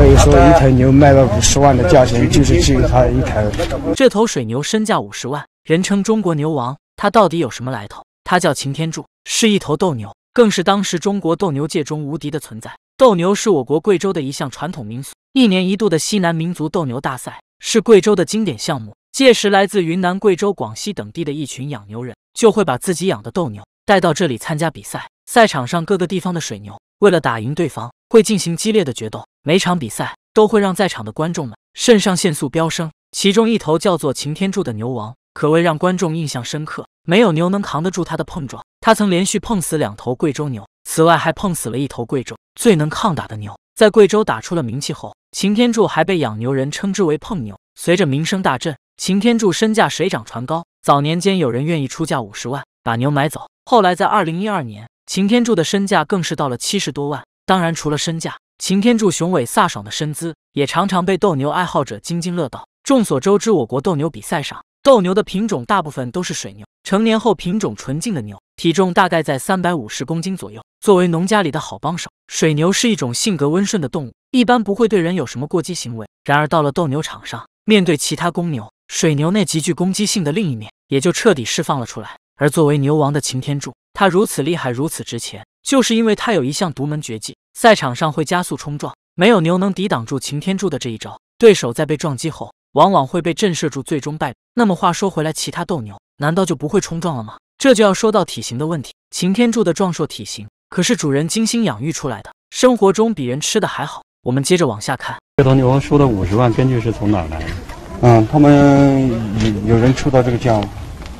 可以说，一头牛卖到五十万的价钱，就是基于它一头。这头水牛身价五十万，人称“中国牛王”。它到底有什么来头？它叫擎天柱，是一头斗牛，更是当时中国斗牛界中无敌的存在。斗牛是我国贵州的一项传统民俗，一年一度的西南民族斗牛大赛是贵州的经典项目。届时，来自云南、贵州、广西等地的一群养牛人就会把自己养的斗牛带到这里参加比赛。赛场上，各个地方的水牛为了打赢对方。会进行激烈的决斗，每场比赛都会让在场的观众们肾上腺素飙升。其中一头叫做“擎天柱”的牛王，可谓让观众印象深刻。没有牛能扛得住他的碰撞，他曾连续碰死两头贵州牛，此外还碰死了一头贵州最能抗打的牛。在贵州打出了名气后，擎天柱还被养牛人称之为“碰牛”。随着名声大振，擎天柱身价水涨船高。早年间有人愿意出价五十万把牛买走，后来在二零一二年，擎天柱的身价更是到了七十多万。当然，除了身价，擎天柱雄伟飒爽的身姿也常常被斗牛爱好者津津乐道。众所周知，我国斗牛比赛上，斗牛的品种大部分都是水牛，成年后品种纯净的牛，体重大概在三百五十公斤左右。作为农家里的好帮手，水牛是一种性格温顺的动物，一般不会对人有什么过激行为。然而到了斗牛场上，面对其他公牛，水牛那极具攻击性的另一面也就彻底释放了出来。而作为牛王的擎天柱，他如此厉害，如此值钱，就是因为他有一项独门绝技。赛场上会加速冲撞，没有牛能抵挡住擎天柱的这一招。对手在被撞击后，往往会被震慑住，最终败那么话说回来，其他斗牛难道就不会冲撞了吗？这就要说到体型的问题。擎天柱的壮硕体型可是主人精心养育出来的，生活中比人吃的还好。我们接着往下看，这头牛说的五十万，根据是从哪来的？嗯，他们有有人出到这个价，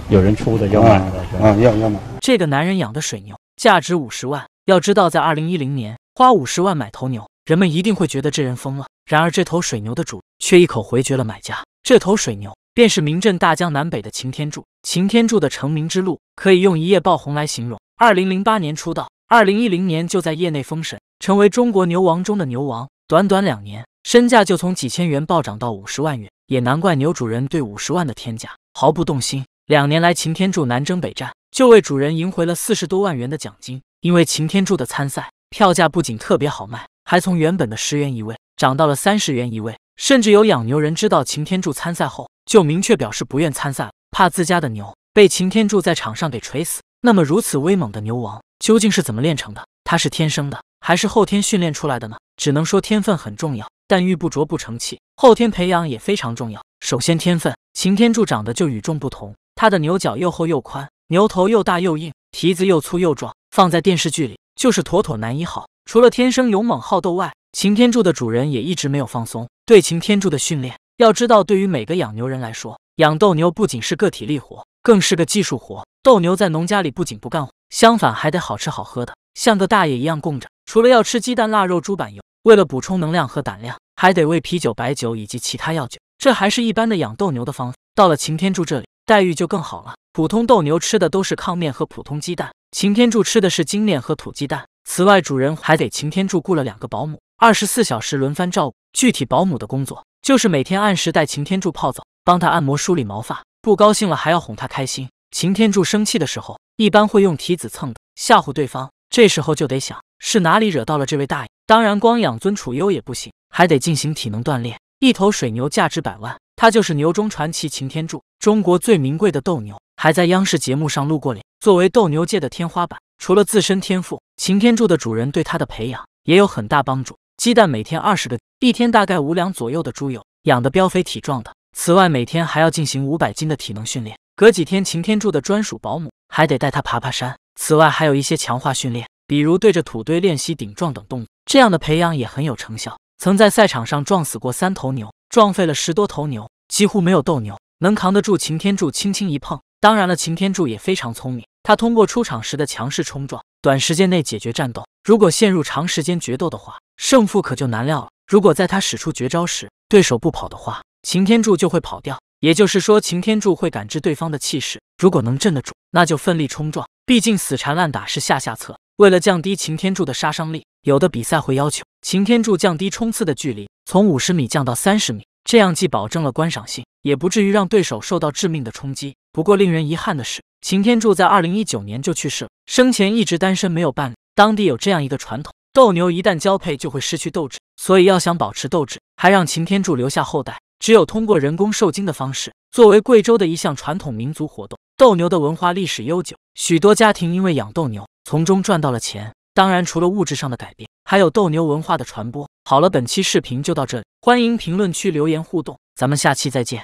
有人出的要吗？啊，要要买。这个男人养的水牛价值五十万，要知道在二零一零年。花五十万买头牛，人们一定会觉得这人疯了。然而，这头水牛的主却一口回绝了买家。这头水牛便是名震大江南北的擎天柱。擎天柱的成名之路可以用一夜爆红来形容。二零零八年出道，二零一零年就在业内封神，成为中国牛王中的牛王。短短两年，身价就从几千元暴涨到五十万元，也难怪牛主人对五十万的天价毫不动心。两年来，擎天柱南征北战，就为主人赢回了四十多万元的奖金。因为擎天柱的参赛。票价不仅特别好卖，还从原本的十元一位涨到了三十元一位，甚至有养牛人知道擎天柱参赛后，就明确表示不愿参赛，怕自家的牛被擎天柱在场上给锤死。那么，如此威猛的牛王究竟是怎么练成的？他是天生的，还是后天训练出来的呢？只能说天分很重要，但玉不琢不成器，后天培养也非常重要。首先，天分，擎天柱长得就与众不同，他的牛角又厚又宽，牛头又大又硬，蹄子又粗又壮，放在电视剧里。就是妥妥男一号。除了天生勇猛好斗外，擎天柱的主人也一直没有放松对擎天柱的训练。要知道，对于每个养牛人来说，养斗牛不仅是个体力活，更是个技术活。斗牛在农家里不仅不干活，相反还得好吃好喝的，像个大爷一样供着。除了要吃鸡蛋、腊肉、猪板油，为了补充能量和胆量，还得喂啤酒、白酒以及其他药酒。这还是一般的养斗牛的方法。到了擎天柱这里。待遇就更好了。普通斗牛吃的都是糠面和普通鸡蛋，擎天柱吃的是精面和土鸡蛋。此外，主人还给擎天柱雇了两个保姆，二十四小时轮番照顾。具体保姆的工作就是每天按时带擎天柱泡澡，帮他按摩梳理毛发，不高兴了还要哄他开心。擎天柱生气的时候，一般会用蹄子蹭的吓唬对方。这时候就得想是哪里惹到了这位大爷。当然，光养尊处优也不行，还得进行体能锻炼。一头水牛价值百万。他就是牛中传奇擎天柱，中国最名贵的斗牛，还在央视节目上露过脸。作为斗牛界的天花板，除了自身天赋，擎天柱的主人对他的培养也有很大帮助。鸡蛋每天二十个，一天大概五两左右的猪油，养得膘肥体壮的。此外，每天还要进行五百斤的体能训练，隔几天擎天柱的专属保姆还得带他爬爬山。此外，还有一些强化训练，比如对着土堆练习顶撞等动作。这样的培养也很有成效，曾在赛场上撞死过三头牛，撞废了十多头牛。几乎没有斗牛能扛得住擎天柱轻轻一碰。当然了，擎天柱也非常聪明，他通过出场时的强势冲撞，短时间内解决战斗。如果陷入长时间决斗的话，胜负可就难料了。如果在他使出绝招时，对手不跑的话，擎天柱就会跑掉。也就是说，擎天柱会感知对方的气势，如果能镇得住，那就奋力冲撞。毕竟死缠烂打是下下策。为了降低擎天柱的杀伤力，有的比赛会要求擎天柱降低冲刺的距离，从五十米降到三十米。这样既保证了观赏性，也不至于让对手受到致命的冲击。不过，令人遗憾的是，擎天柱在二零一九年就去世了，生前一直单身没有伴侣。当地有这样一个传统：斗牛一旦交配就会失去斗志，所以要想保持斗志，还让擎天柱留下后代，只有通过人工受精的方式。作为贵州的一项传统民族活动，斗牛的文化历史悠久，许多家庭因为养斗牛从中赚到了钱。当然，除了物质上的改变，还有斗牛文化的传播。好了，本期视频就到这里，欢迎评论区留言互动，咱们下期再见。